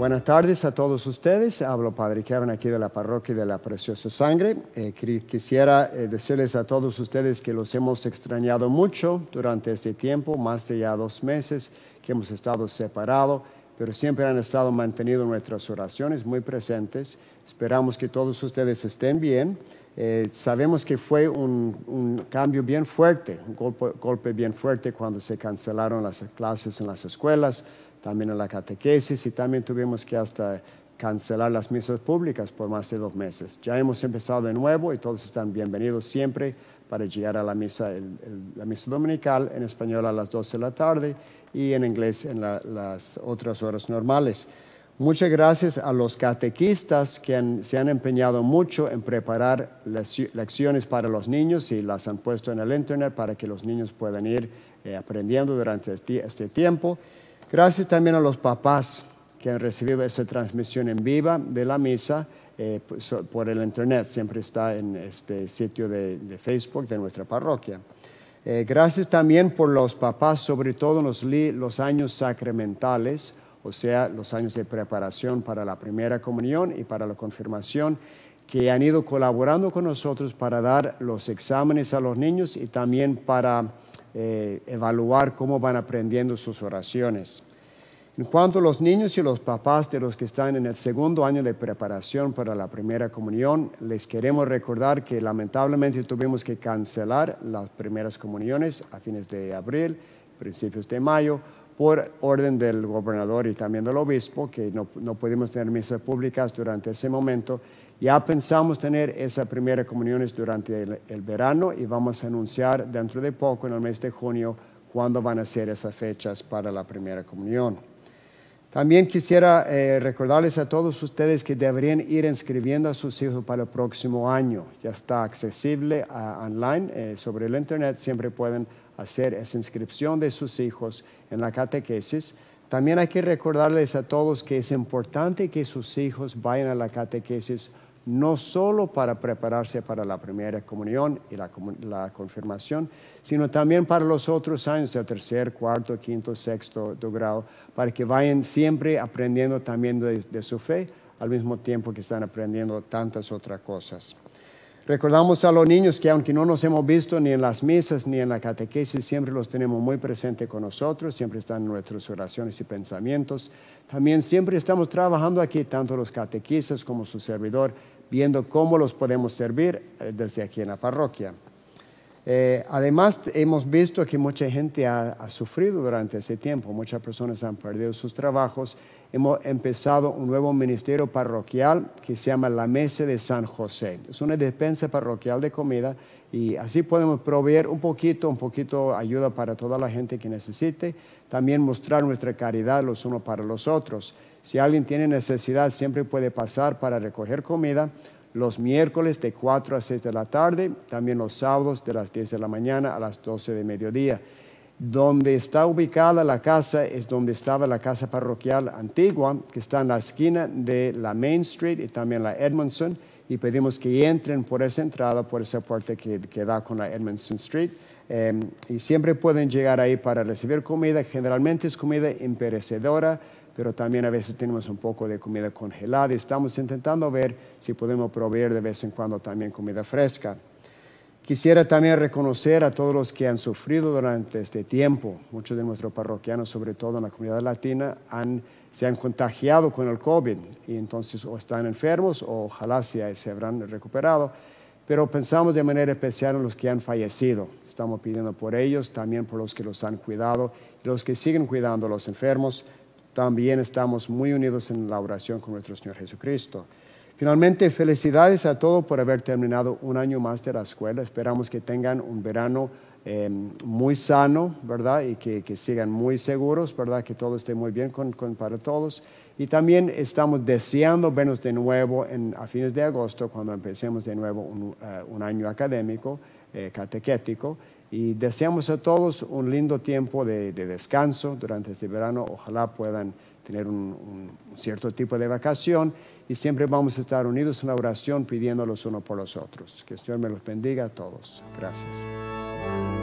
Buenas tardes a todos ustedes. Hablo Padre Kevin aquí de la Parroquia de la Preciosa Sangre. Eh, quisiera eh, decirles a todos ustedes que los hemos extrañado mucho durante este tiempo, más de ya dos meses que hemos estado separados, pero siempre han estado manteniendo nuestras oraciones muy presentes. Esperamos que todos ustedes estén bien. Eh, sabemos que fue un, cambio bien fuerte, un golpe bien fuerte cuando se cancelaron las clases en las escuelas también en la catequesis y también tuvimos que hasta cancelar las misas públicas por más de dos meses. Ya hemos empezado de nuevo y todos están bienvenidos siempre para llegar a la misa, la misa dominical en español a las 12 de la tarde y en inglés en las otras horas normales. Muchas gracias a los catequistas que se han empeñado mucho en preparar lecciones para los niños y las han puesto en el Internet para que los niños puedan ir eh, aprendiendo durante este, este tiempo. Gracias también a los papás que han recibido esa transmisión en viva de la misa eh, pues, por el internet. Siempre está en este sitio de, Facebook de nuestra parroquia. Eh, gracias también por los papás, sobre todo los, los años sacramentales, o sea, los años de preparación para la primera comunión y para la confirmación, que han ido colaborando con nosotros para dar los exámenes a los niños y también para eh, evaluar cómo van aprendiendo sus oraciones. En cuanto a los niños y los papás de los que están en el segundo año de preparación para la primera comunión, les queremos recordar que lamentablemente tuvimos que cancelar las primeras comuniones a fines de abril, principios de mayo, por orden del gobernador y también del obispo, que no, no pudimos tener misas públicas durante ese momento ya pensamos tener esa primera comunión durante el, verano y vamos a anunciar dentro de poco, en el mes de junio, cuándo van a ser esas fechas para la primera comunión. También quisiera eh, recordarles a todos ustedes que deberían ir inscribiendo a sus hijos para el próximo año. Ya está accesible ah, online eh, sobre el Internet. Siempre pueden hacer esa inscripción de sus hijos en la catequesis. También hay que recordarles a todos que es importante que sus hijos vayan a la catequesis no solo para prepararse para la primera comunión y la, confirmación, sino también para los otros años, el tercer, cuarto, quinto, sexto grado, para que vayan siempre aprendiendo también de su fe, al mismo tiempo que están aprendiendo tantas otras cosas. Recordamos a los niños que aunque no nos hemos visto ni en las misas ni en la catequesis, siempre los tenemos muy presentes con nosotros, siempre están en nuestras oraciones y pensamientos. También siempre estamos trabajando aquí, tanto los catequistas como su servidor, viendo cómo los podemos servir eh, desde aquí en la parroquia. Eh, además, hemos visto que mucha gente ha, sufrido durante este tiempo, muchas personas han perdido sus trabajos. Hemos empezado un nuevo ministerio parroquial que se llama La Mesa de San José. Es una despensa parroquial de comida y así podemos proveer un poquito, un poquito ayuda para toda la gente que necesite. También mostrar nuestra caridad los unos para los otros. Si alguien tiene necesidad, siempre puede pasar para recoger comida los miércoles de 4 a 6 de la tarde, también los sábados de las 10 de la mañana a las 12 de mediodía. Donde está ubicada la casa es donde estaba la casa parroquial antigua, que está en la esquina de la Main Street y también la Edmondson, y pedimos que entren por esa entrada, por esa puerta que, da con la Edmondson Street. Em, y siempre pueden llegar ahí para recibir comida, generalmente es comida imperecedora, pero también a veces tenemos un poco de comida congelada y estamos intentando ver si podemos proveer de vez en cuando también comida fresca. Quisiera también reconocer a todos los que han sufrido durante este tiempo. Muchos de nuestros parroquianos, sobre todo en la comunidad latina, se han contagiado con el COVID y entonces o están enfermos o ojalá se, se habrán recuperado. Pero pensamos de manera especial en los que han fallecido. Estamos pidiendo por ellos, también por los que los han cuidado los que siguen cuidando a los enfermos también estamos muy unidos en la oración con nuestro Señor Jesucristo. Finalmente, felicidades a todos por haber terminado un año más de la escuela. Esperamos que tengan un verano em, muy sano, ¿verdad? Y que, sigan muy seguros, ¿verdad? Que todo esté muy bien con, para todos. Y también estamos deseando vernos de nuevo a fines de agosto, cuando empecemos de nuevo un, eh, año académico, eh, catequético y deseamos a todos un lindo tiempo de, descanso durante este verano. Ojalá puedan tener un, un, cierto tipo de vacación y siempre vamos a estar unidos en la oración pidiéndolos uno por los otros. Que el Señor me los bendiga a todos. Gracias.